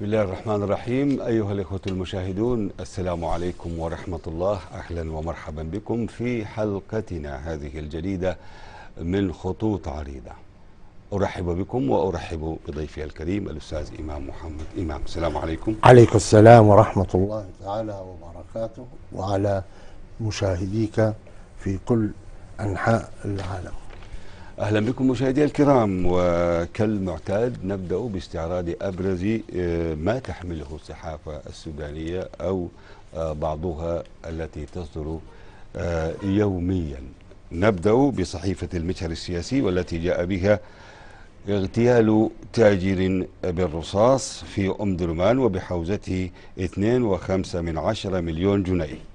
بسم الله الرحمن الرحيم أيها الإخوة المشاهدون السلام عليكم ورحمة الله أهلا ومرحبا بكم في حلقتنا هذه الجديدة من خطوط عريضة أرحب بكم وأرحب بضيفي الكريم الأستاذ إمام محمد إمام السلام عليكم عليكم السلام ورحمة الله تعالى وبركاته وعلى مشاهديك في كل أنحاء العالم أهلا بكم مشاهدي الكرام وكالمعتاد نبدأ باستعراض أبرز آه، ما تحمله الصحافة السودانية أو آه، بعضها التي تصدر آه، يوميا نبدأ بصحيفة المجهر السياسي والتي جاء بها اغتيال تاجر بالرصاص في أم درمان وبحوزته 2.5 من عشرة مليون جنيه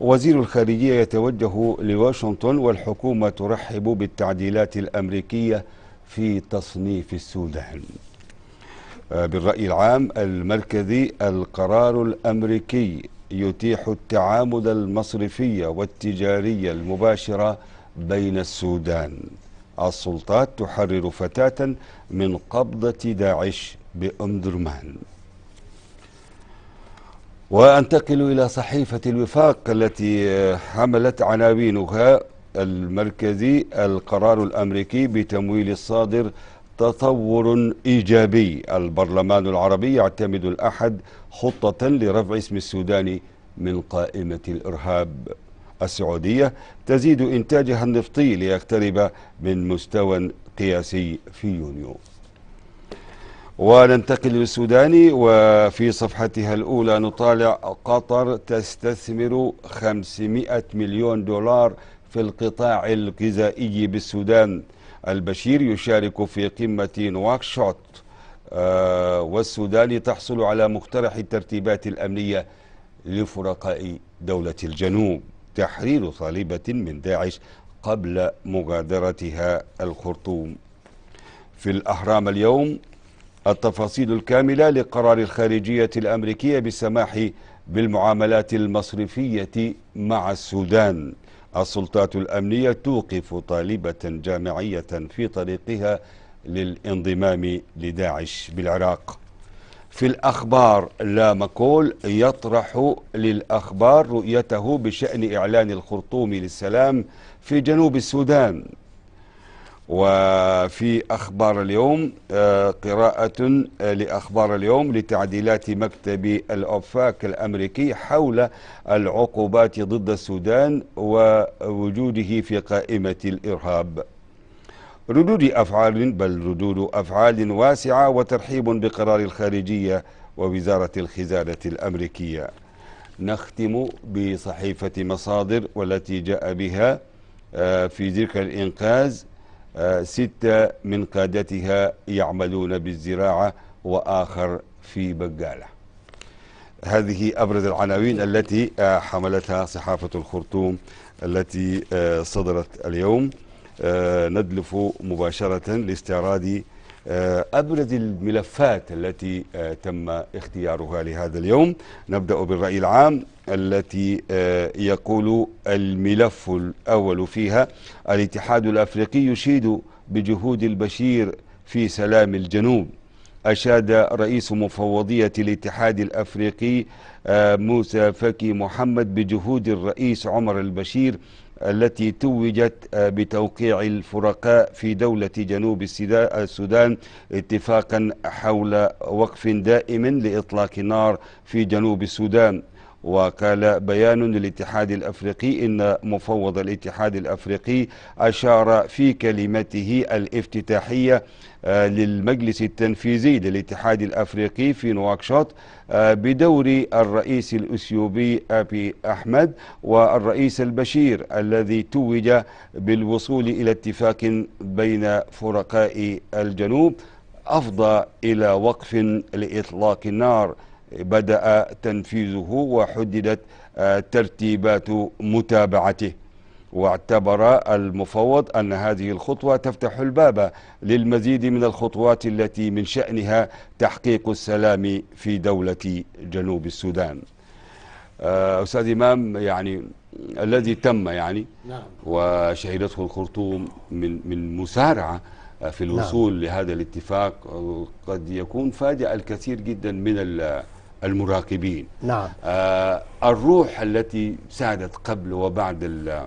وزير الخارجية يتوجه لواشنطن والحكومة ترحب بالتعديلات الأمريكية في تصنيف السودان آه، بالرأي العام المركزي القرار الأمريكي يتيح التعامد المصرفي والتجاري المباشرة بين السودان السلطات تحرر فتاة من قبضة داعش بأم درمان وأنتقل إلى صحيفة الوفاق التي حملت عناوينها المركزي القرار الأمريكي بتمويل الصادر تطور إيجابي البرلمان العربي يعتمد الأحد خطة لرفع اسم السودان من قائمة الإرهاب السعودية تزيد إنتاجها النفطي ليقترب من مستوى قياسي في يونيو وننتقل للسودان وفي صفحتها الأولى نطالع قطر تستثمر 500 مليون دولار في القطاع الغذائي بالسودان البشير يشارك في قمة نواكشوت آه، والسودان تحصل على مقترح الترتيبات الأمنية لفرقاء دولة الجنوب تحرير طالبة من داعش قبل مغادرتها الخرطوم في الأهرام اليوم التفاصيل الكاملة لقرار الخارجية الأمريكية بالسماح بالمعاملات المصرفية مع السودان السلطات الأمنية توقف طالبة جامعية في طريقها للانضمام لداعش بالعراق في الأخبار لا مكول يطرح للأخبار رؤيته بشأن إعلان الخرطوم للسلام في جنوب السودان وفي أخبار اليوم آه، قراءة آه، لأخبار اليوم لتعديلات مكتب الأوفاك الأمريكي حول العقوبات ضد السودان ووجوده في قائمة الإرهاب ردود أفعال بل ردود أفعال واسعة وترحيب بقرار الخارجية ووزارة الخزانة الأمريكية نختم بصحيفة مصادر والتي جاء بها آه، في ذكر الإنقاذ ستة من قادتها يعملون بالزراعة وآخر في بقالة هذه أبرز العناوين التي آه، حملتها صحافة الخرطوم التي آه، صدرت اليوم آه، ندلف مباشرة لاستعراض آه، أبرز الملفات التي آه، تم اختيارها لهذا اليوم نبدأ بالرأي العام التي آه، يقول الملف الأول فيها الاتحاد الأفريقي يشيد بجهود البشير في سلام الجنوب أشاد رئيس مفوضية الاتحاد الأفريقي موسى فكي محمد بجهود الرئيس عمر البشير التي توجت آه، بتوقيع الفرقاء في دولة جنوب السودان اتفاقا حول وقف دائم لإطلاق النار في جنوب السودان وقال بيان للاتحاد الافريقي ان مفوض الاتحاد الافريقي اشار في كلمته الافتتاحيه آه، للمجلس التنفيذي للاتحاد الافريقي في نواكشوط آه، بدور الرئيس الاثيوبي ابي احمد والرئيس البشير الذي توج بالوصول الى اتفاق بين فرقاء الجنوب افضى الى وقف لاطلاق النار بدأ تنفيذه وحددت آه، ترتيبات متابعته واعتبر المفوض أن هذه الخطوة تفتح الباب للمزيد من الخطوات التي من شأنها تحقيق السلام في دولة جنوب السودان آه، أستاذ إمام يعني الذي تم يعني نعم. وشهدته الخرطوم من من مسارعة آه، في الوصول نعم. لهذا الاتفاق قد يكون فاجأ الكثير جدا من المراقبين نعم آه الروح التي سادت قبل وبعد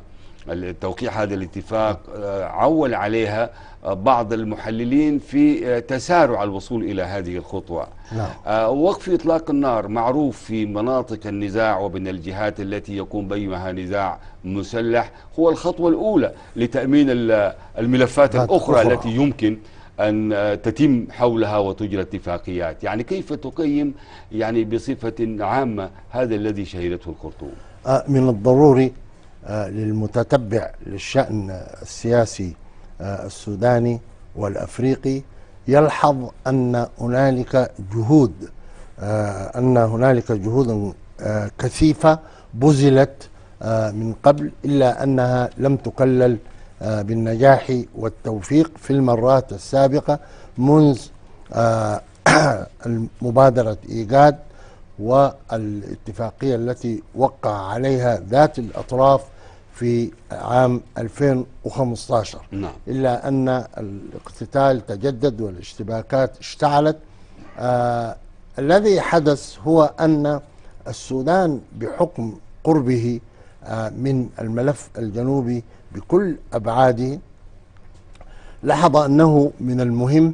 توقيع هذا الاتفاق آه عول عليها آه، بعض المحللين في آه، تسارع الوصول إلى هذه الخطوة نعم. آه، وقف إطلاق النار معروف في مناطق النزاع وبين الجهات التي يقوم بينها نزاع مسلح هو الخطوة الأولى لتأمين الملفات نعم، الأخرى التي يمكن أن تتم حولها وتجرى اتفاقيات يعني كيف تقيم يعني بصفة عامة هذا الذي شهدته الخرطوم آه، من الضروري آه، للمتتبع للشأن السياسي آه، السوداني والأفريقي يلحظ أن هنالك جهود أن هنالك جهود كثيفة بذلت من قبل إلا أنها لم تكلل آه، بالنجاح والتوفيق في المرات السابقة منذ آه، مبادرة إيجاد والاتفاقية التي وقع عليها ذات الأطراف في عام 2015 نعم. إلا أن الاقتتال تجدد والاشتباكات اشتعلت آه الذي حدث هو أن السودان بحكم قربه آه من الملف الجنوبي بكل أبعاده لاحظ أنه من المهم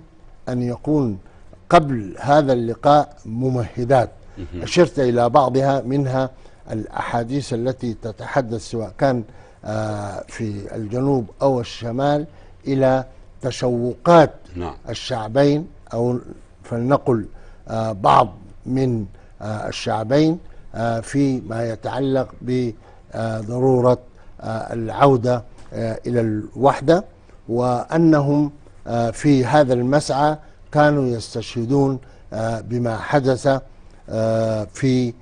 أن يكون قبل هذا اللقاء ممهدات أشرت إلى بعضها منها الأحاديث التي تتحدث سواء كان آه، في الجنوب أو الشمال إلى تشوقات نعم. الشعبين أو فلنقل آه، بعض من آه، الشعبين في ما يتعلق بضرورة آه، العودة آه، إلى الوحدة وأنهم آه، في هذا المسعى كانوا يستشهدون بما حدث في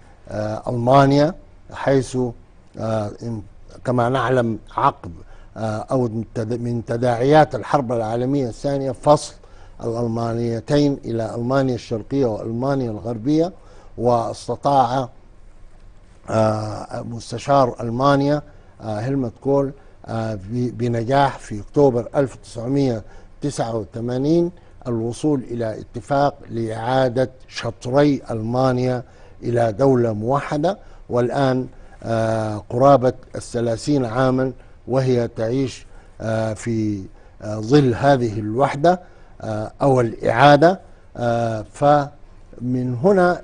ألمانيا حيث كما نعلم عقب أو من تداعيات الحرب العالمية الثانية فصل الألمانيتين إلى ألمانيا الشرقية وألمانيا الغربية واستطاع مستشار ألمانيا آه، هيلمت كول آه، بنجاح في اكتوبر 1989 الوصول الى اتفاق لاعاده شطري المانيا الى دوله موحده والان آه، قرابه الثلاثين عاما وهي تعيش في ظل هذه الوحده او الاعاده فمن هنا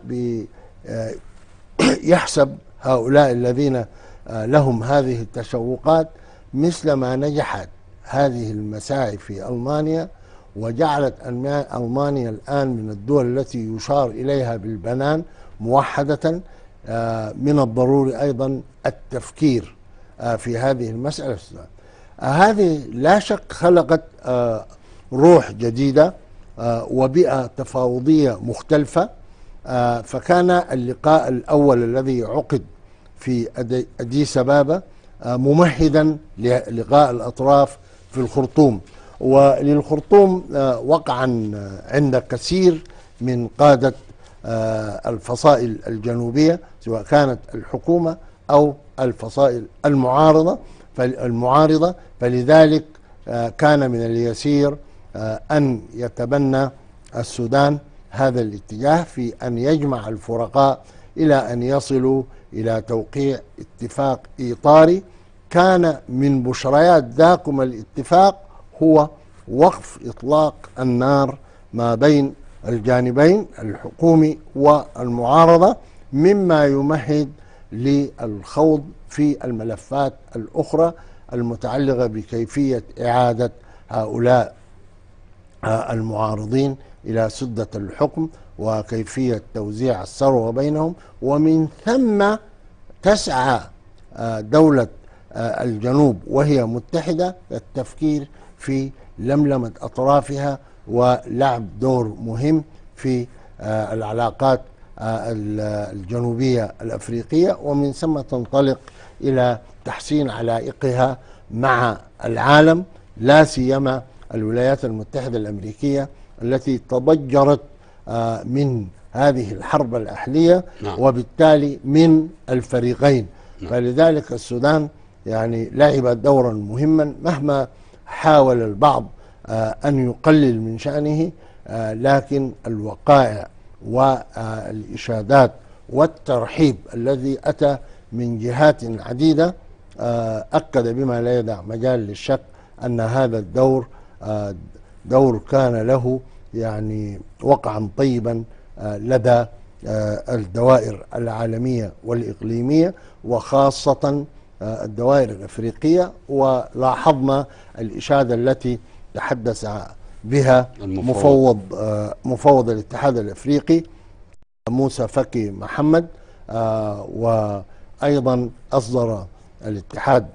يحسب هؤلاء الذين آه، لهم هذه التشوقات مثل ما نجحت هذه المساعي في ألمانيا وجعلت ألمانيا الآن من الدول التي يشار إليها بالبنان موحدة آه، من الضروري أيضا التفكير آه، في هذه المسألة هذه لا شك خلقت روح جديدة وبيئة تفاوضية مختلفة فكان اللقاء الأول الذي عقد في أديس سبابة آه، ممهدا للقاء الأطراف في الخرطوم وللخرطوم آه، وقعا آه، عند كثير من قادة الفصائل الجنوبية سواء كانت الحكومة أو الفصائل المعارضة المعارضة فلذلك كان من اليسير أن يتبنى السودان هذا الاتجاه في أن يجمع الفرقاء إلى أن يصلوا إلى توقيع اتفاق إيطاري كان من بشريات ذاكم الاتفاق هو وقف إطلاق النار ما بين الجانبين الحكومي والمعارضة مما يمهد للخوض في الملفات الأخرى المتعلقة بكيفية إعادة هؤلاء المعارضين إلى سدة الحكم وكيفية توزيع الثروة بينهم ومن ثم تسعى آه، دولة آه، الجنوب وهي متحدة للتفكير في لملمة أطرافها ولعب دور مهم في آه، العلاقات الجنوبية الأفريقية ومن ثم تنطلق إلى تحسين علائقها مع العالم لا سيما الولايات المتحدة الأمريكية التي تضجرت آه، من هذه الحرب الأهلية نعم. وبالتالي من الفريقين نعم. فلذلك السودان يعني لعب دورا مهما مهما حاول البعض آه، أن يقلل من شأنه آه، لكن الوقائع والإشادات والترحيب الذي أتى من جهات عديدة أكد بما لا يدع مجال للشك أن هذا الدور دور كان له يعني وقعا طيبا آه، لدى آه، الدوائر العالمية والإقليمية وخاصة آه، الدوائر الأفريقية ولاحظنا الإشادة التي تحدث بها المفوض. مفوض الاتحاد الأفريقي موسى فكي محمد وأيضا أصدر الاتحاد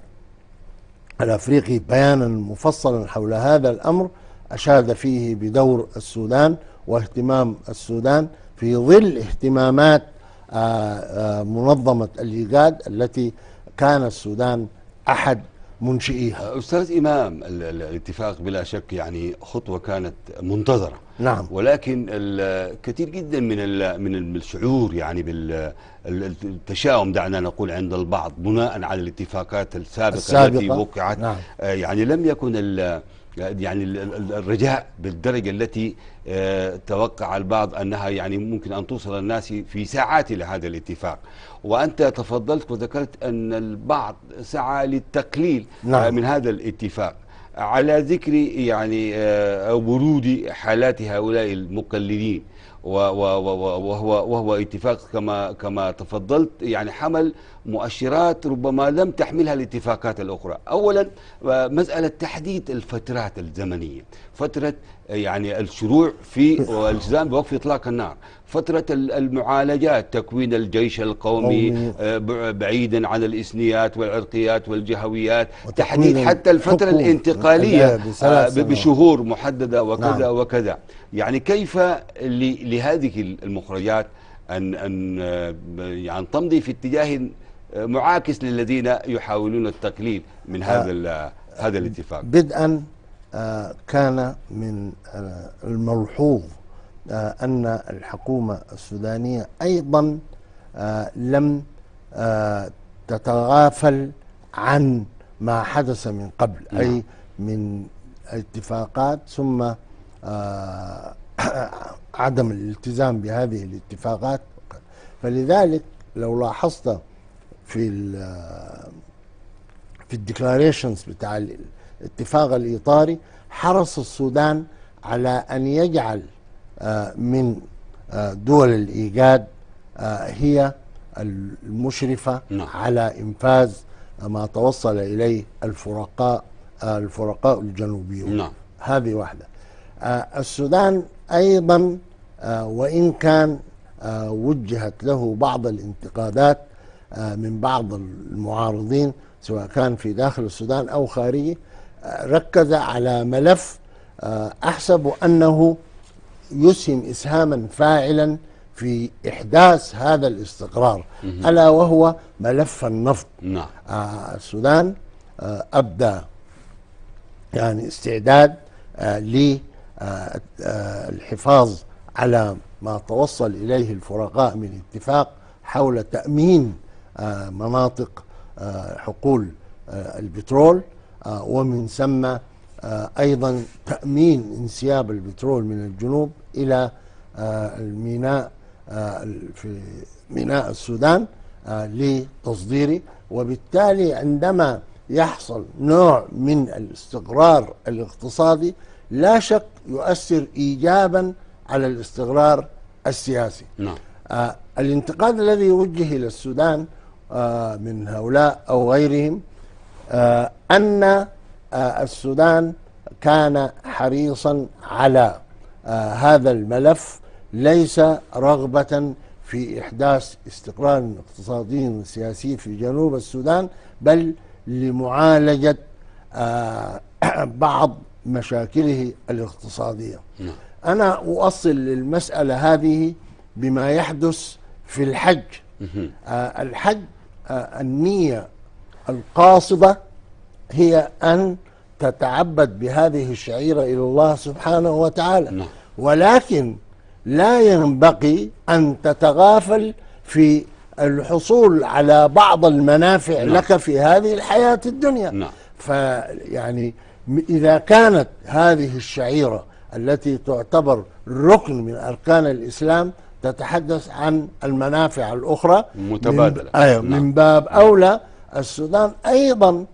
الأفريقي بيانا مفصلا حول هذا الأمر أشاد فيه بدور السودان واهتمام السودان في ظل اهتمامات آه، آه، منظمة الإيجاد التي كان السودان أحد منشئيها أستاذ إمام الاتفاق بلا شك يعني خطوة كانت منتظرة نعم ولكن كثير جدا من من الشعور يعني بالتشاؤم دعنا نقول عند البعض بناء على الاتفاقات السابقه, السابقة التي وقعت نعم. آه، يعني لم يكن يعني الرجاء بالدرجة التي آه، توقع البعض أنها يعني ممكن أن توصل الناس في ساعات لهذا الاتفاق وأنت تفضلت وذكرت أن البعض سعى للتقليل آه، نعم. من هذا الاتفاق على ذكر يعني آه، ورود حالات هؤلاء المقللين وهو وهو اتفاق كما كما تفضلت يعني حمل مؤشرات ربما لم تحملها الاتفاقات الاخرى، اولا آه، مساله تحديد الفترات الزمنيه، فتره آه، يعني الشروع في الالتزام بوقف اطلاق النار، فترة المعالجات تكوين الجيش القومي آه، بعيدا عن الإسنيات والعرقيات والجهويات تحديد حتى الفترة الانتقالية آه، بشهور محددة نعم. وكذا نعم. وكذا يعني كيف لهذه المخرجات أن, أن آه، يعني تمضي في اتجاه معاكس للذين يحاولون التقليل من هذا هذا الاتفاق بدءا كان من الملحوظ آه، أن الحكومة السودانية أيضا آه، لم آه، تتغافل عن ما حدث من قبل أي نعم. من اتفاقات ثم عدم الالتزام بهذه الاتفاقات فلذلك لو لاحظت في في الديكلاريشنز بتاع الاتفاق الاطاري حرص السودان على ان يجعل آه، من آه، دول الإيجاد آه، هي المشرفة نعم. على إنفاذ ما توصل إليه الفرقاء الفرقاء الجنوبيون نعم. هذه واحدة السودان أيضا وإن كان وجهت له بعض الانتقادات من بعض المعارضين سواء كان في داخل السودان أو خارجه ركز على ملف أحسب أنه يسهم إسهاما فاعلا في إحداث هذا الاستقرار ألا وهو ملف النفط نعم. آه السودان آه أبدى يعني استعداد آه للحفاظ آه، آه، على ما توصل إليه الفرقاء من اتفاق حول تأمين آه، مناطق حقول البترول ومن ثم آه، أيضا تأمين انسياب البترول من الجنوب إلى آه، الميناء آه، في ميناء السودان لتصديره وبالتالي عندما يحصل نوع من الاستقرار الاقتصادي لا شك يؤثر ايجابا على الاستقرار السياسي. نعم. الانتقاد الذي يوجه الى السودان من هؤلاء او غيرهم ان آه، السودان كان حريصا على آه، هذا الملف ليس رغبة في إحداث استقرار اقتصادي سياسي في جنوب السودان بل لمعالجة آه، بعض مشاكله الاقتصادية نعم. أنا أؤصل للمسألة هذه بما يحدث في الحج الحج النية القاصدة هي أن تتعبد بهذه الشعيرة إلى الله سبحانه وتعالى نعم. ولكن لا ينبغي أن تتغافل في الحصول على بعض المنافع نعم. لك في هذه الحياة الدنيا نعم. فيعني إذا كانت هذه الشعيرة التي تعتبر ركن من أركان الإسلام تتحدث عن المنافع الأخرى متبادلة أيوة، من, أيوة نعم. من باب نعم. أولى السودان أيضا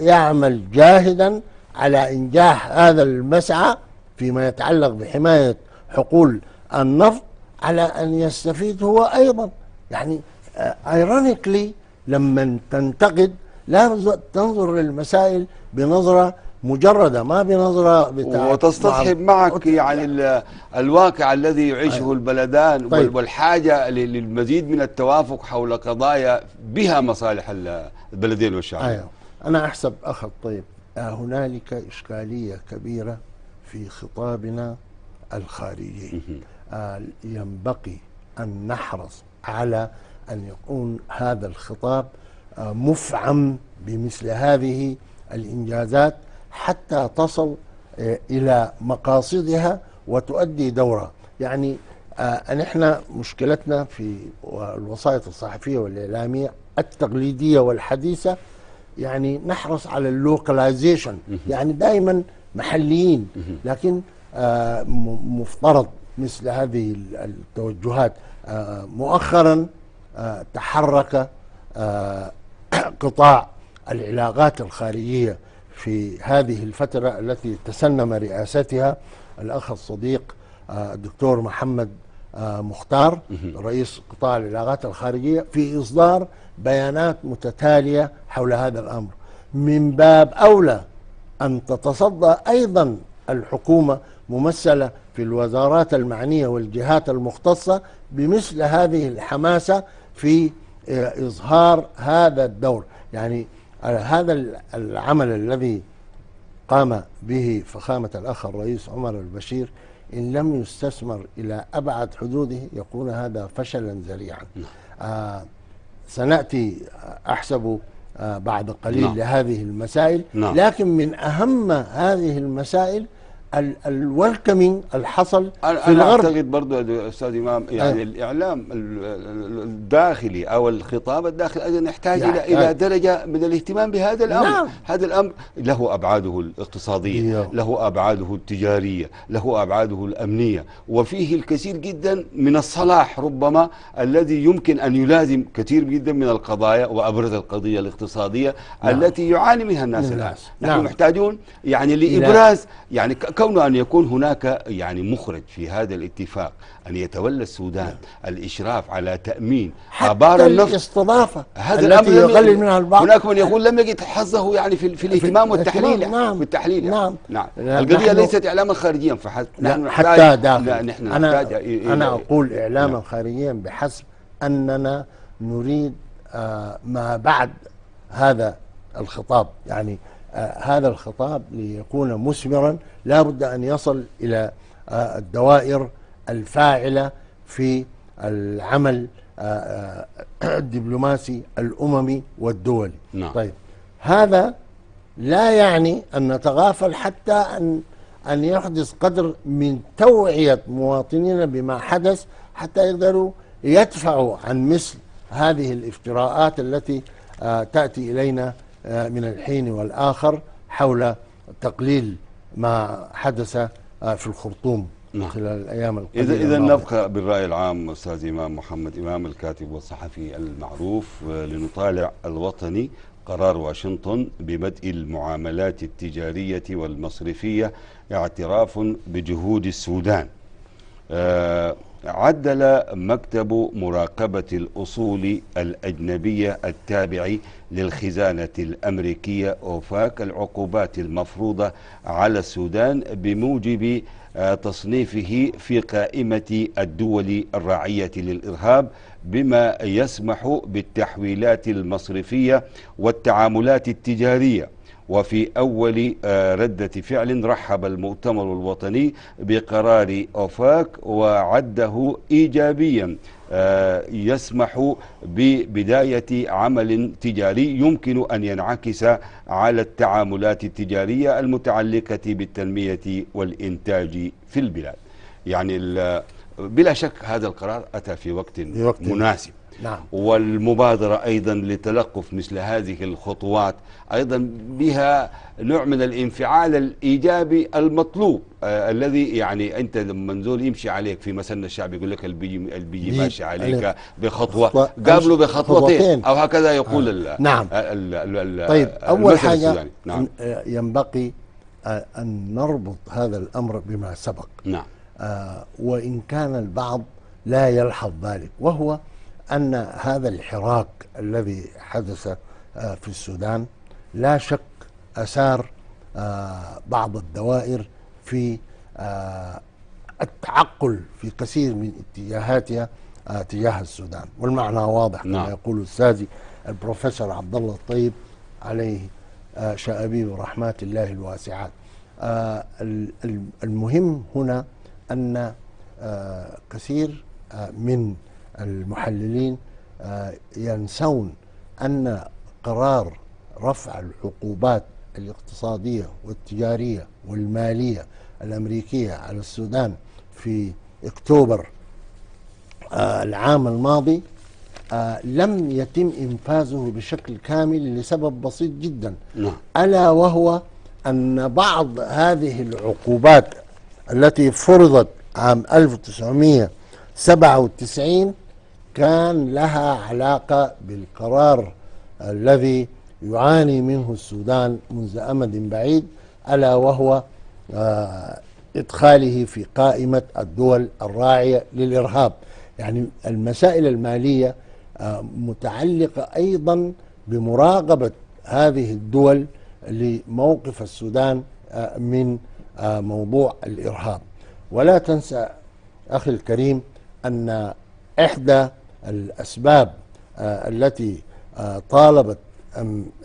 يعمل جاهدا على إنجاح هذا المسعى فيما يتعلق بحماية حقول النفط على أن يستفيد هو أيضا يعني ايرونيكلي آه، لما تنتقد لا تنظر للمسائل بنظره مجرده ما بنظره بتاع وتستصحب معك يعني الواقع الذي يعيشه أيوه. البلدان طيب. والحاجه للمزيد من التوافق حول قضايا بها مصالح البلدين والشعب أيوه. أنا أحسب أخ الطيب آه، هنالك إشكالية كبيرة في خطابنا الخارجي آه، ينبغي أن نحرص على أن يكون هذا الخطاب آه، مفعم بمثل هذه الإنجازات حتى تصل إلى مقاصدها وتؤدي دورها يعني نحن مشكلتنا في الوسائط الصحفية والإعلامية التقليدية والحديثة يعني نحرص على اللوكلايزيشن يعني دائما محليين لكن آه، مفترض مثل هذه التوجهات آه، مؤخرا آه، تحرك قطاع العلاقات الخارجيه في هذه الفتره التي تسنم رئاستها الاخ الصديق الدكتور محمد مختار رئيس قطاع العلاقات الخارجيه في اصدار بيانات متتاليه حول هذا الامر من باب اولى ان تتصدى ايضا الحكومه ممثله في الوزارات المعنيه والجهات المختصه بمثل هذه الحماسه في آه، اظهار هذا الدور يعني هذا العمل الذي قام به فخامه الاخ الرئيس عمر البشير ان لم يستثمر الى ابعد حدوده يكون هذا فشلا ذريعا نعم. آه سناتي احسب آه، بعد قليل لا. نعم. لهذه المسائل لا. نعم. لكن من اهم هذه المسائل الويلكمينج الحصل في الغرب انا اعتقد برضو استاذ امام يعني أه. الاعلام الداخلي او الخطاب الداخلي ايضا يحتاج الى يعني الى درجه من الاهتمام بهذا الامر نعم. هذا الامر له ابعاده الاقتصاديه يو. له ابعاده التجاريه له ابعاده الامنيه وفيه الكثير جدا من الصلاح ربما الذي يمكن ان يلازم كثير جدا من القضايا وابرز القضيه الاقتصاديه نعم. التي يعاني منها الناس نعم. الان نحن نعم. محتاجون يعني لابراز يعني فكون أن يكون هناك يعني مخرج في هذا الاتفاق أن يتولى السودان نعم. الإشراف على تأمين آبار النفط الاستضافة هذا الأمر يقلل منها البعض هناك من يقول لم يجد حظه يعني في, في الاهتمام والتحليل نعم في يعني. نعم, نعم نعم, نعم. القضية ليست إعلاما خارجيا فحسب نحن حتى داخل نحن أنا, أنا أقول إعلاما نعم. خارجيا بحسب أننا نريد آه ما بعد هذا الخطاب يعني هذا الخطاب ليكون مثمرا لا بد أن يصل إلى آه، الدوائر الفاعلة في العمل آه، آه، الدبلوماسي الأممي والدولي نعم. طيب هذا لا يعني أن نتغافل حتى أن أن يحدث قدر من توعية مواطنينا بما حدث حتى يقدروا يدفعوا عن مثل هذه الافتراءات التي تأتي إلينا آه، من الحين والآخر حول تقليل ما حدث آه، في الخرطوم نعم. خلال الايام القليله اذا اذا نبقى بالراي العام استاذ امام محمد امام الكاتب والصحفي المعروف آه، لنطالع الوطني قرار واشنطن ببدء المعاملات التجاريه والمصرفيه اعتراف بجهود السودان عدل مكتب مراقبة الأصول الأجنبية التابع للخزانة الأمريكية أوفاك العقوبات المفروضة على السودان بموجب آه، تصنيفه في قائمة الدول الراعية للإرهاب بما يسمح بالتحويلات المصرفية والتعاملات التجارية وفي أول آه، ردة فعل رحب المؤتمر الوطني بقرار أوفاك وعده إيجابيا آه، يسمح ببداية عمل تجاري يمكن أن ينعكس على التعاملات التجارية المتعلقة بالتنمية والإنتاج في البلاد يعني آه، بلا شك هذا القرار أتى في وقت, في وقت مناسب نعم. والمبادرة أيضا لتلقف مثل هذه الخطوات أيضا بها نوع من الانفعال الإيجابي المطلوب آه الذي يعني أنت لما نزول يمشي عليك في مسن الشعب يقول لك البي البيجي ماشي عليك بخطوة قابله بخطوتين أو هكذا يقول آه. نعم الـ الـ الـ طيب أول حاجة يعني. نعم. آه، ينبغي آه، أن نربط هذا الأمر بما سبق نعم آه وإن كان البعض لا يلحظ ذلك وهو أن هذا الحراك الذي حدث آه، في السودان لا شك أثار آه، بعض الدوائر في آه، التعقل في كثير من اتجاهاتها تجاه السودان والمعنى واضح كما نعم. يقول أستاذي البروفيسور عبد الله الطيب عليه شأبيب رحمات الله الواسعات المهم هنا أن كثير من المحللين آه، ينسون أن قرار رفع العقوبات الاقتصادية والتجارية والمالية الأمريكية على السودان في اكتوبر آه، العام الماضي آه، لم يتم انفاذه بشكل كامل لسبب بسيط جدا نعم. الا وهو ان بعض هذه العقوبات التي فرضت عام 1997 كان لها علاقة بالقرار الذي يعاني منه السودان منذ أمد بعيد ألا وهو آه، إدخاله في قائمة الدول الراعية للإرهاب يعني المسائل المالية آه، متعلقة أيضا بمراقبة هذه الدول لموقف السودان آه، من موضوع الإرهاب ولا تنسى أخي الكريم أن إحدى الأسباب آه، التي آه، طالبت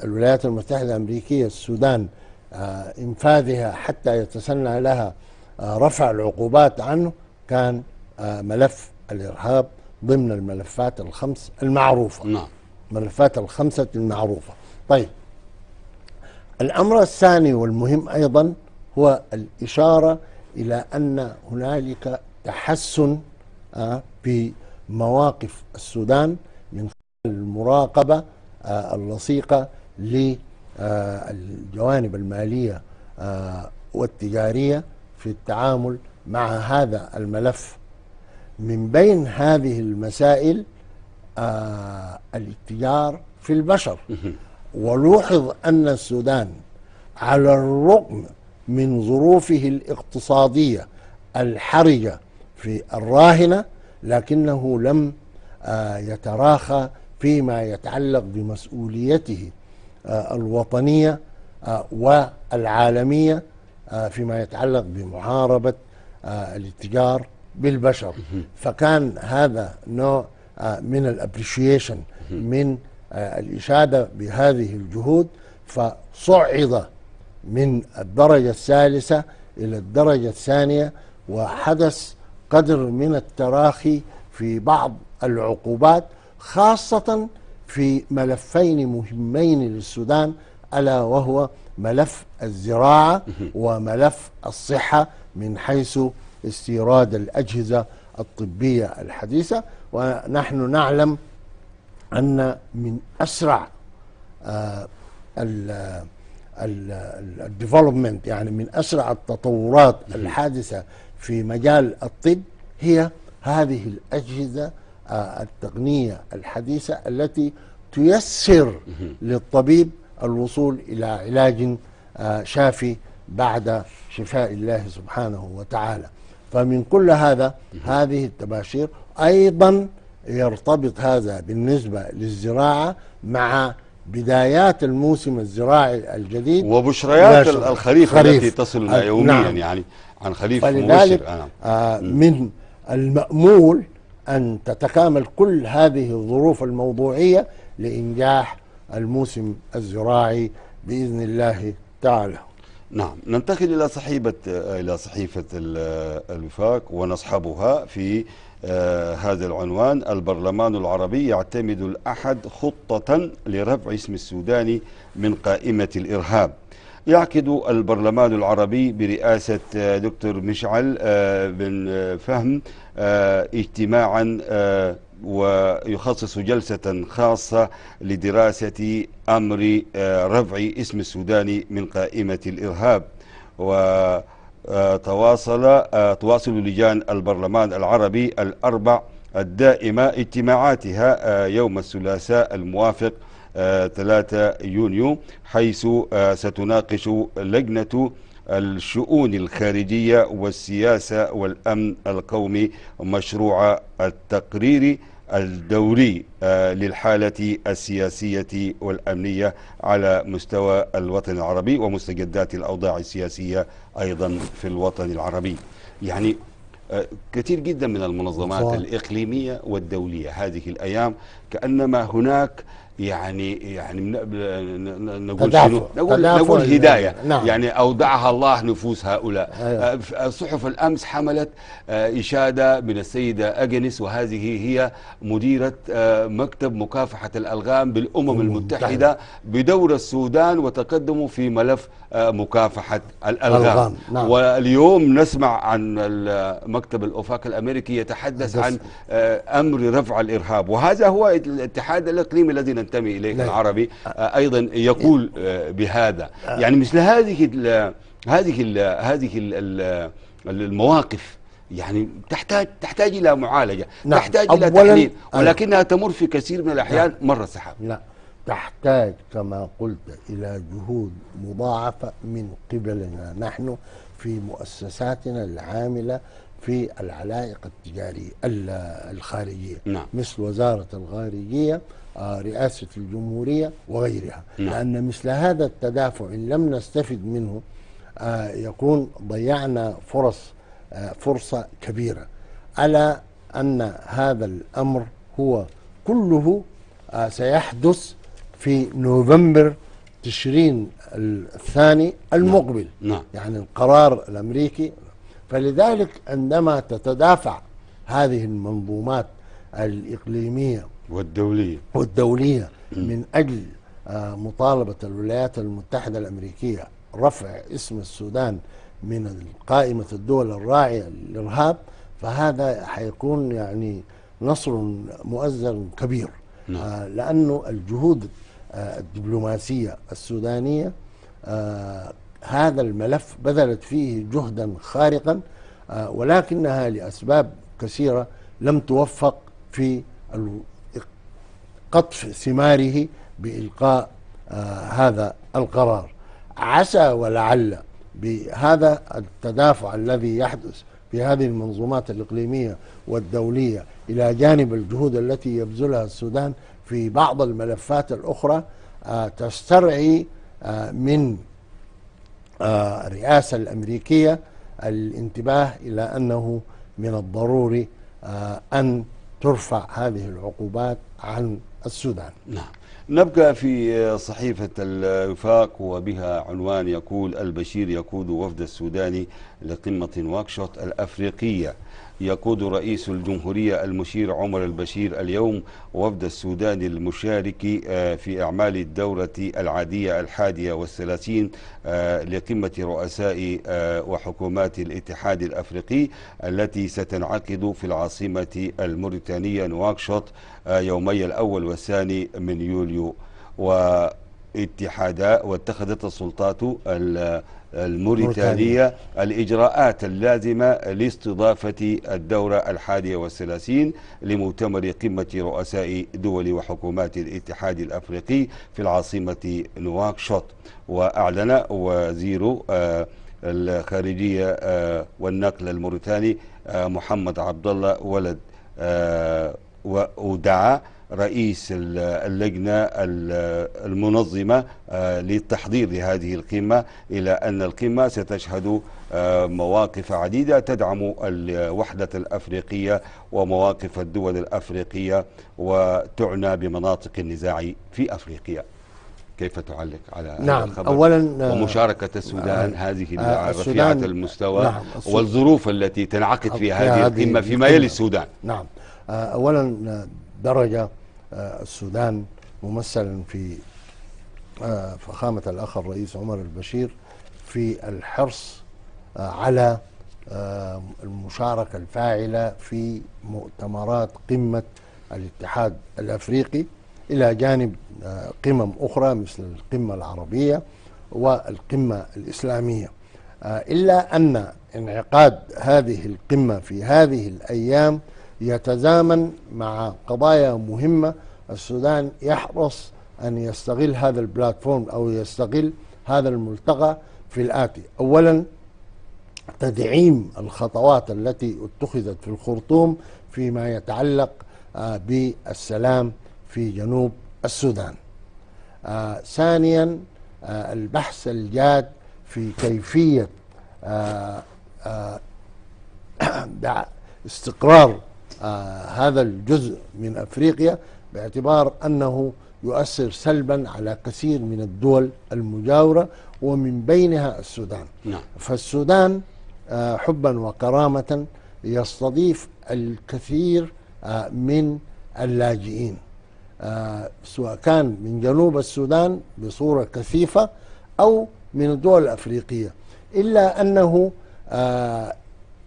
الولايات المتحدة الأمريكية السودان آه، إنفاذها حتى يتسنى لها رفع العقوبات عنه كان ملف الإرهاب ضمن الملفات الخمس المعروفة نعم الملفات الخمسة المعروفة طيب الأمر الثاني والمهم أيضا هو الإشارة إلى أن هنالك تحسن في مواقف السودان من المراقبة آه، اللصيقة للجوانب آه، المالية آه، والتجارية في التعامل مع هذا الملف من بين هذه المسائل الاتجار في البشر ولوحظ أن السودان على الرغم من ظروفه الاقتصادية الحرجة في الراهنة لكنه لم آه، يتراخى فيما يتعلق بمسؤوليته آه، الوطنيه آه، والعالميه فيما يتعلق بمحاربه الاتجار بالبشر فكان هذا نوع من الابريشيشن من الاشاده بهذه الجهود فصعد من الدرجه الثالثه الى الدرجه الثانيه وحدث قدر من التراخي في بعض العقوبات خاصة في ملفين مهمين للسودان ألا وهو ملف الزراعة وملف الصحة من حيث استيراد الأجهزة الطبية الحديثة ونحن نعلم أن من أسرع آه، الديفلوبمنت يعني من أسرع التطورات الحادثة في مجال الطب هي هذه الأجهزة آه، التقنية الحديثة التي تيسر للطبيب الوصول إلى علاج آه، شافي بعد شفاء الله سبحانه وتعالى فمن كل هذا هذه التباشير أيضا يرتبط هذا بالنسبة للزراعة مع بدايات الموسم الزراعي الجديد وبشريات الخريف التي تصل آه يوميا نعم يعني عن خريف مبشر آه, آه، من المأمول أن تتكامل كل هذه الظروف الموضوعية لإنجاح الموسم الزراعي بإذن الله تعالى نعم ننتقل إلى صحيفة آه، إلى صحيفة آه، الوفاق ونصحبها في آه، هذا العنوان البرلمان العربي يعتمد الأحد خطة لرفع اسم السودان من قائمة الإرهاب يعقد البرلمان العربي برئاسة آه، دكتور مشعل آه، بن فهم اجتماعا ويخصص جلسة خاصة لدراسة أمر رفع اسم السودان من قائمة الإرهاب و آه، تواصل آه، تواصل لجان البرلمان العربي الأربع الدائمة اجتماعاتها آه، يوم الثلاثاء الموافق 3 يونيو حيث ستناقش لجنة الشؤون الخارجية والسياسة والأمن القومي مشروع التقرير الدوري آه، للحالة السياسية والأمنية على مستوى الوطن العربي ومستجدات الأوضاع السياسية أيضا في الوطن العربي يعني آه، كثير جدا من المنظمات الإقليمية والدولية هذه الأيام كأنما هناك يعني يعني نقول تدافع. شنو نقول, تدافع نقول يعني هدايه نعم. يعني اودعها الله نفوس هؤلاء أيوة. أه، أه، صحف الامس حملت أه، اشاده من السيده اجنس وهذه هي مديره مكتب مكافحه الالغام بالامم المتحده بدور السودان وتقدمه في ملف مكافحه الالغام نعم. واليوم نسمع عن مكتب الاوفاك الامريكي يتحدث عن امر رفع الارهاب وهذا هو الاتحاد الاقليمي الذي ننتمي لا. نعم. العربي آه، أيضا يقول آه، بهذا آه. يعني مثل هذه الـ هذه الـ هذه الـ المواقف يعني تحتاج تحتاج الى معالجه نعم. تحتاج الى تحليل ولكنها تمر في كثير من الاحيان نعم. مره سحاب لا نعم. تحتاج كما قلت الى جهود مضاعفه من قبلنا نحن في مؤسساتنا العامله في العلائق التجارية الخارجية نعم. مثل وزارة الخارجية آه، رئاسة الجمهورية وغيرها نعم. لأن مثل هذا التدافع إن لم نستفد منه آه، يكون ضيعنا فرص آه، فرصة كبيرة ألا أن هذا الأمر هو كله سيحدث في نوفمبر تشرين الثاني المقبل نعم. نعم. يعني القرار الامريكي فلذلك عندما تتدافع هذه المنظومات الإقليمية والدولية والدولية من أجل آه، مطالبة الولايات المتحدة الأمريكية رفع اسم السودان من قائمة الدول الراعية للإرهاب فهذا حيكون يعني نصر مؤزر كبير نعم. آه، لأنه الجهود آه، الدبلوماسية السودانية هذا الملف بذلت فيه جهدا خارقا آه، ولكنها لأسباب كثيرة لم توفق في قطف ثماره بإلقاء آه، هذا القرار عسى ولعل بهذا التدافع الذي يحدث في هذه المنظومات الإقليمية والدولية إلى جانب الجهود التي يبذلها السودان في بعض الملفات الأخرى آه، تسترعي من الرئاسة الأمريكية الانتباه إلى أنه من الضروري آه، أن ترفع هذه العقوبات عن السودان نعم نبقى في آه، صحيفة الوفاق وبها عنوان يقول البشير يقود وفد السوداني لقمة واكشوت الأفريقية يقود رئيس الجمهورية المشير عمر البشير اليوم وفد السودان المشارك آه، في أعمال الدورة العادية الحادية والثلاثين آه، لقمة رؤساء آه، وحكومات الاتحاد الأفريقي التي ستنعقد في العاصمة الموريتانية نواكشوط يومي الأول والثاني من يوليو و اتحاد واتخذت السلطات الموريتانية الإجراءات اللازمة لاستضافة الدورة الحادية والثلاثين لمؤتمر قمة رؤساء دول وحكومات الاتحاد الأفريقي في العاصمة نواكشوط وأعلن وزير آه، الخارجية آه، والنقل الموريتاني آه، محمد عبد الله ولد ودعا رئيس اللجنة المنظمة للتحضير آه، لهذه القمة إلى أن القمة ستشهد آه، مواقف عديدة تدعم الوحدة الأفريقية ومواقف الدول الأفريقية وتعنى بمناطق النزاع في أفريقيا كيف تعلق على نعم الخبر أولا آه، ومشاركة السودان نعم هذه آه رفيعة المستوى نعم والظروف التي تنعقد في هذه القمة فيما يلي السودان نعم أولا درجة السودان ممثلا في آه، فخامة الأخ الرئيس عمر البشير في الحرص آه، على آه، المشاركة الفاعلة في مؤتمرات قمة الاتحاد الأفريقي إلى جانب قمم أخرى مثل القمة العربية والقمة الإسلامية إلا أن انعقاد هذه القمة في هذه الأيام يتزامن مع قضايا مهمة السودان يحرص أن يستغل هذا البلاتفورم أو يستغل هذا الملتقى في الآتي أولا تدعيم الخطوات التي اتخذت في الخرطوم فيما يتعلق آه، بالسلام في جنوب السودان آه، ثانيا آه، البحث الجاد في كيفية استقرار آه، هذا الجزء من أفريقيا باعتبار أنه يؤثر سلبا على كثير من الدول المجاورة ومن بينها السودان نعم. فالسودان آه، حبا وكرامة يستضيف الكثير آه، من اللاجئين سواء كان من جنوب السودان بصورة كثيفة أو من الدول الأفريقية إلا أنه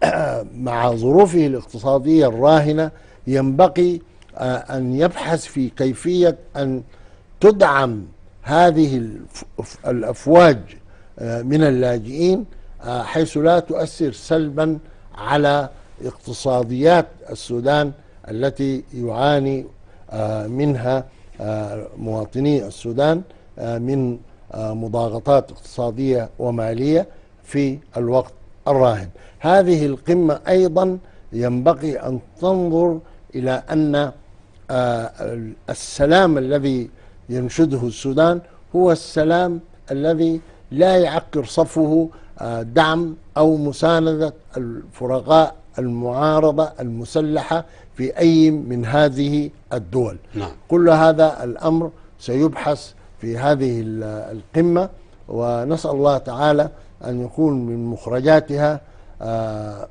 مع ظروفه الاقتصادية الراهنة ينبغي آه، أن يبحث في كيفية أن تدعم هذه الأفواج آه، من اللاجئين آه، حيث لا تؤثر سلبا على اقتصاديات السودان التي يعاني منها مواطني السودان من مضاغطات اقتصادية ومالية في الوقت الراهن هذه القمة أيضا ينبغي أن تنظر إلى أن آه، السلام الذي ينشده السودان هو السلام الذي لا يعكر صفه آه، دعم أو مساندة الفرقاء المعارضة المسلحة في أي من هذه الدول نعم. كل هذا الأمر سيبحث في هذه القمة ونسأل الله تعالى أن يكون من مخرجاتها آه،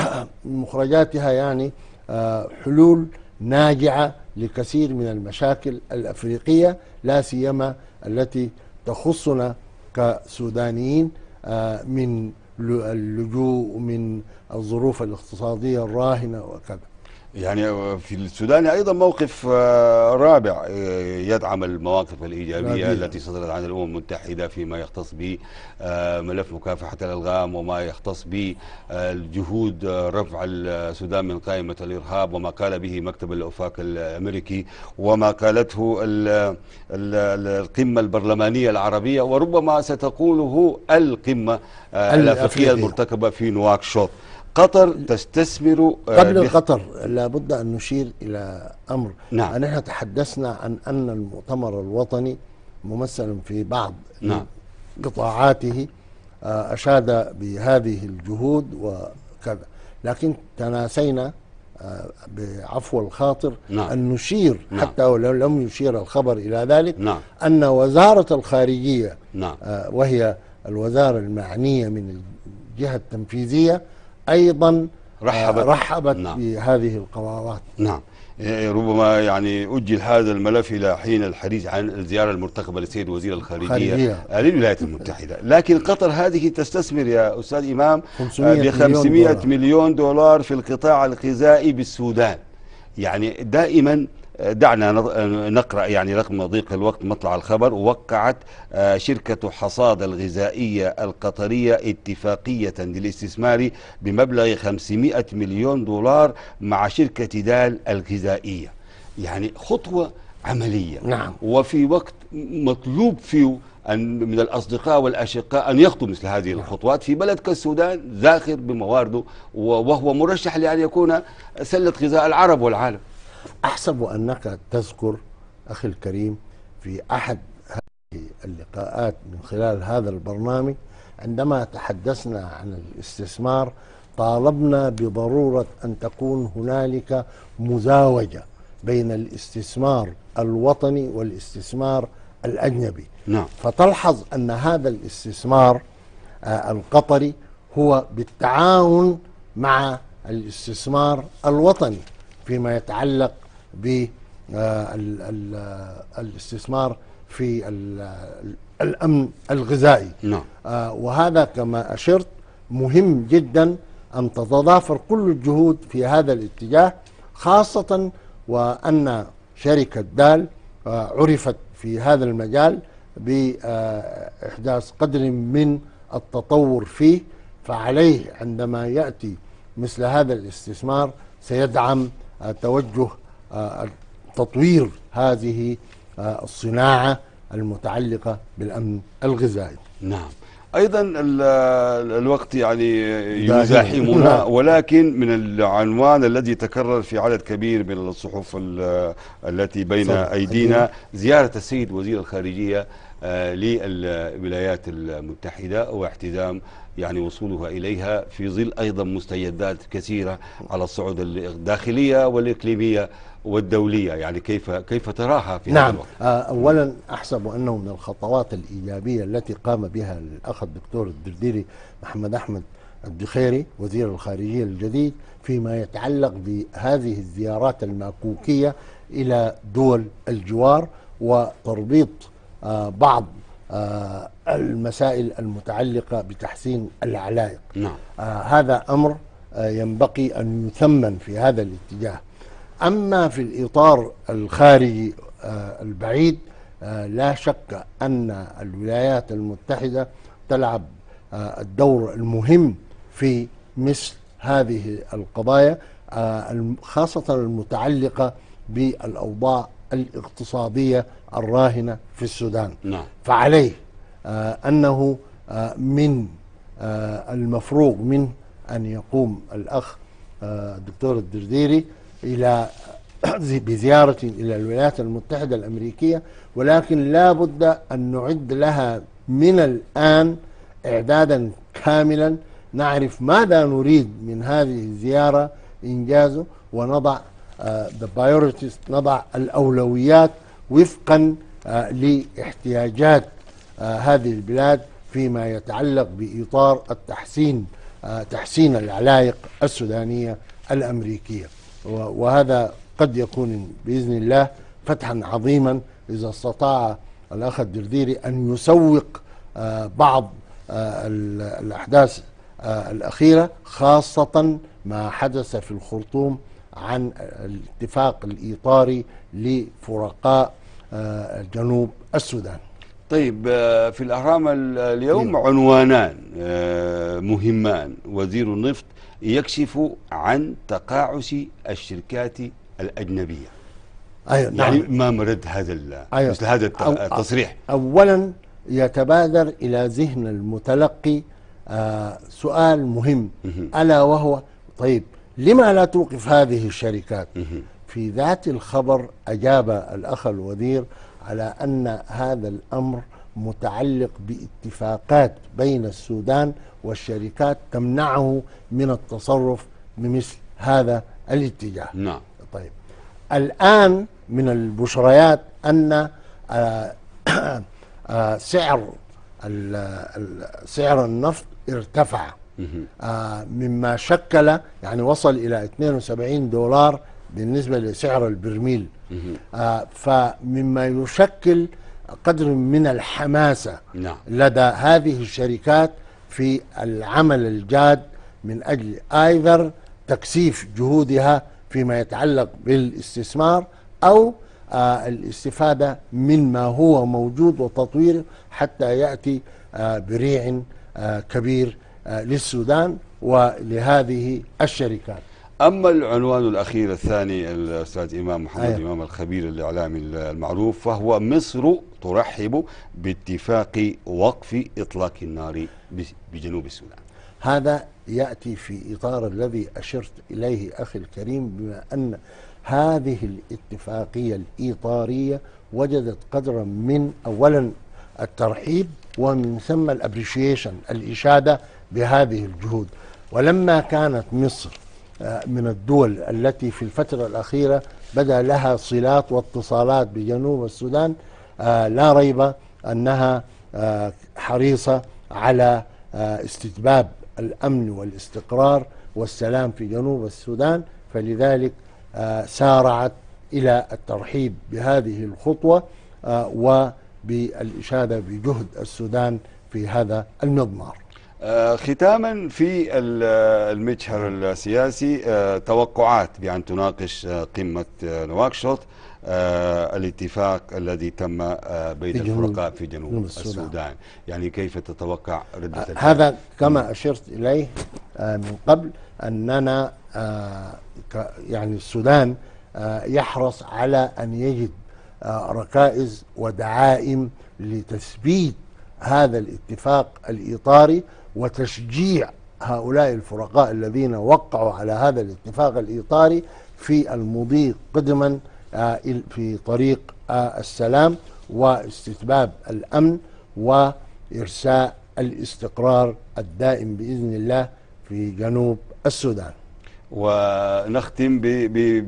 من مخرجاتها يعني آه، حلول ناجعة لكثير من المشاكل الأفريقية لا سيما التي تخصنا كسودانيين آه، من اللجوء من الظروف الاقتصادية الراهنة وكذا يعني آه، في السودان ايضا موقف آه، رابع آه، يدعم المواقف الايجابيه رابية. التي صدرت عن الامم المتحده فيما يختص بملف مكافحه الالغام وما يختص بجهود رفع السودان من قائمه الارهاب وما قال به مكتب الوفاق الامريكي وما قالته القمه البرلمانيه العربيه وربما ستقوله القمه الافريقيه المرتكبه في نواكشوط قطر تستثمر آه، قبل قطر لابد أن نشير إلى أمر نعم نحن تحدثنا عن أن المؤتمر الوطني ممثلا في بعض نعم. قطاعاته آه، أشاد بهذه الجهود وكذا لكن تناسينا آه، بعفو الخاطر نعم. أن نشير نعم. حتى ولو لم يشير الخبر إلى ذلك نعم. أن وزارة الخارجية نعم. وهي الوزارة المعنية من الجهة التنفيذية أيضا آه، رحبت, رحبت نعم بهذه القرارات نعم إيه، إيه، ربما يعني أجل هذا الملف إلى حين الحديث عن الزيارة المرتقبة للسيد وزير الخارجية آه، للولايات المتحدة لكن قطر هذه تستثمر يا أستاذ إمام ب آه، 500 مليون دولار. مليون دولار في القطاع الغذائي بالسودان يعني دائما دعنا نقرأ يعني رغم ضيق الوقت مطلع الخبر وقعت آه، شركة حصاد الغذائية القطرية اتفاقية للاستثمار بمبلغ 500 مليون دولار مع شركة دال الغذائية يعني خطوة عملية نعم. وفي وقت مطلوب فيه أن من الأصدقاء والأشقاء أن يخطوا مثل هذه نعم. الخطوات في بلد كالسودان ذاخر بموارده وهو مرشح لأن يكون سلة غذاء العرب والعالم أحسب أنك تذكر أخي الكريم في أحد هذه اللقاءات من خلال هذا البرنامج عندما تحدثنا عن الاستثمار طالبنا بضرورة أن تكون هنالك مزاوجة بين الاستثمار الوطني والاستثمار الأجنبي نعم. فتلحظ أن هذا الاستثمار آه القطري هو بالتعاون مع الاستثمار الوطني فيما يتعلق بالاستثمار آه، آه، في آه، الامن الغذائي نعم. وهذا كما اشرت مهم جدا ان تتضافر كل الجهود في هذا الاتجاه خاصه وان شركه دال عرفت في هذا المجال باحداث قدر من التطور فيه فعليه عندما ياتي مثل هذا الاستثمار سيدعم توجه آه، تطوير هذه آه، الصناعة المتعلقة بالأمن الغذائي نعم ايضا الوقت يعني يزاحمنا نعم. ولكن من العنوان الذي تكرر في عدد كبير من الصحف التي بين ايدينا زياره السيد وزير الخارجيه آه، للولايات المتحده واحتدام يعني وصولها إليها في ظل أيضا مستجدات كثيرة على الصعود الداخلية والإقليمية والدولية يعني كيف كيف تراها في نعم. هذا الوقت؟ آه، أولا أحسب أنه من الخطوات الإيجابية التي قام بها الأخ الدكتور الدرديري محمد أحمد الدخيري وزير الخارجية الجديد فيما يتعلق بهذه الزيارات الماكوكية إلى دول الجوار وتربيط آه، بعض آه، المسائل المتعلقة بتحسين العلائق نعم. آه، هذا أمر آه، ينبغي أن يثمن في هذا الاتجاه أما في الإطار الخارجي البعيد لا شك أن الولايات المتحدة تلعب الدور المهم في مثل هذه القضايا خاصة المتعلقة بالأوضاع الاقتصادية الراهنة في السودان نعم. فعليه آه، أنه آه، من آه، المفروغ منه أن يقوم الأخ الدكتور الدرديري إلى بزيارة إلى الولايات المتحدة الأمريكية ولكن لا بد أن نعد لها من الآن إعدادا كاملا نعرف ماذا نريد من هذه الزيارة إنجازه ونضع ذا آه، priorities نضع الاولويات وفقا آه، لاحتياجات آه، هذه البلاد فيما يتعلق باطار التحسين تحسين العلائق السودانيه الامريكيه وهذا قد يكون باذن الله فتحا عظيما اذا استطاع الاخ الدرديري ان يسوق بعض الاحداث الاخيره خاصه ما حدث في الخرطوم عن الاتفاق الإطاري لفرقاء آه، جنوب السودان طيب آه، في الأهرام اليوم نعم. عنوانان آه، مهمان وزير النفط يكشف عن تقاعس الشركات الأجنبية أيوة نعم. يعني نعم. ما مرد هذا أيوة. مثل هذا التصريح أولا يتبادر إلى ذهن المتلقي سؤال مهم ألا وهو طيب لما لا توقف هذه الشركات في ذات الخبر أجاب الأخ الوزير على أن هذا الأمر متعلق باتفاقات بين السودان والشركات تمنعه من التصرف بمثل هذا الاتجاه نعم طيب الآن من البشريات أن آه، آه، سعر سعر النفط ارتفع آه مما شكل يعني وصل إلى 72 دولار بالنسبة لسعر البرميل آه فمما يشكل قدر من الحماسة نعم. لدى هذه الشركات في العمل الجاد من أجل آيذر تكثيف جهودها فيما يتعلق بالاستثمار أو آه الاستفادة من ما هو موجود وتطويره حتى يأتي آه بريع آه كبير آه، للسودان ولهذه الشركات أما العنوان الأخير الثاني الأستاذ إمام محمد أيه. إمام الخبير الإعلامي المعروف فهو مصر ترحب باتفاق وقف إطلاق النار بجنوب السودان هذا يأتي في إطار الذي أشرت إليه أخي الكريم بما أن هذه الاتفاقية الإطارية وجدت قدرا من أولا الترحيب ومن ثم الابريشيشن الإشادة بهذه الجهود ولما كانت مصر آه، من الدول التي في الفترة الأخيرة بدا لها صلات واتصالات بجنوب السودان آه، لا ريب أنها آه، حريصة على استتباب الأمن والاستقرار والسلام في جنوب السودان فلذلك سارعت إلى الترحيب بهذه الخطوة وبالإشادة بجهد السودان في هذا المضمار آه، ختاما في المجهر السياسي آه، توقعات بأن تناقش آه، قمة نواكشوط الاتفاق الذي تم بين الفرقاء في جنوب السودان يعني كيف تتوقع ردة الفعل هذا كما أشرت إليه من قبل أننا يعني السودان يحرص على أن يجد ركائز ودعائم لتثبيت هذا الاتفاق الإطاري وتشجيع هؤلاء الفرقاء الذين وقعوا على هذا الاتفاق الإطاري في المضي قدما آه، في طريق آه، السلام واستتباب الأمن وإرساء الاستقرار الدائم بإذن الله في جنوب السودان ونختم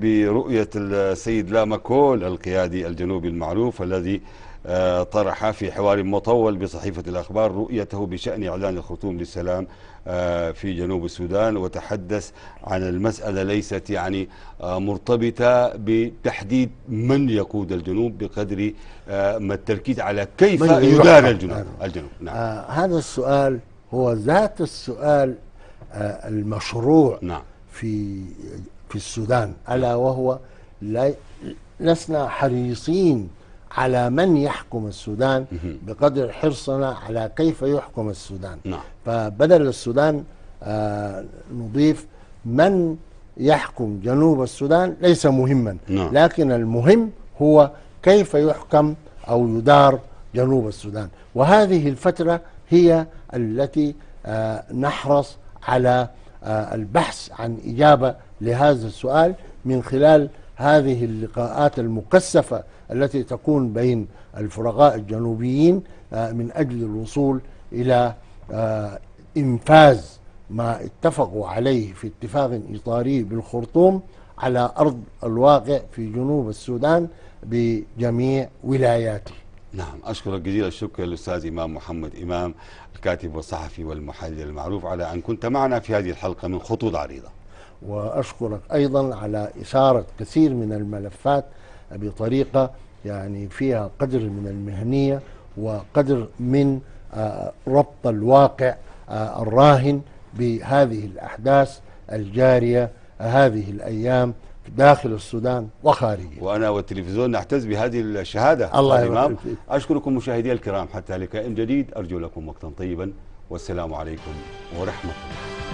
برؤية السيد لاماكول القيادي الجنوبي المعروف الذي آه، طرح في حوار مطول بصحيفة الأخبار رؤيته بشأن إعلان الخرطوم للسلام آه، في جنوب السودان وتحدث عن المسألة ليست يعني آه، مرتبطة بتحديد من يقود الجنوب بقدر ما التركيز على كيف يدار الجنوب, نعم. الجنوب. نعم. آه هذا السؤال هو ذات السؤال آه المشروع نعم. في في السودان ألا وهو لسنا حريصين على من يحكم السودان بقدر حرصنا على كيف يحكم السودان نعم. فبدل السودان آه، نضيف من يحكم جنوب السودان ليس مهما نعم. لكن المهم هو كيف يحكم أو يدار جنوب السودان وهذه الفترة هي التي آه، نحرص على آه، البحث عن إجابة لهذا السؤال من خلال هذه اللقاءات المكثفة التي تكون بين الفرقاء الجنوبيين آه، من أجل الوصول إلى آه، إنفاذ ما اتفقوا عليه في اتفاق إطاري بالخرطوم على أرض الواقع في جنوب السودان بجميع ولاياته نعم أشكرك جزيل الشكر للأستاذ إمام محمد إمام الكاتب والصحفي والمحلل المعروف على أن كنت معنا في هذه الحلقة من خطوط عريضة واشكرك ايضا على اثاره كثير من الملفات بطريقه يعني فيها قدر من المهنيه وقدر من آه، ربط الواقع آه، الراهن بهذه الاحداث الجاريه هذه الايام داخل السودان وخارجه وانا والتلفزيون نعتز بهذه الشهاده الله الامام اشكركم مشاهدي الكرام حتى لقاء جديد ارجو لكم وقتا طيبا والسلام عليكم ورحمه الله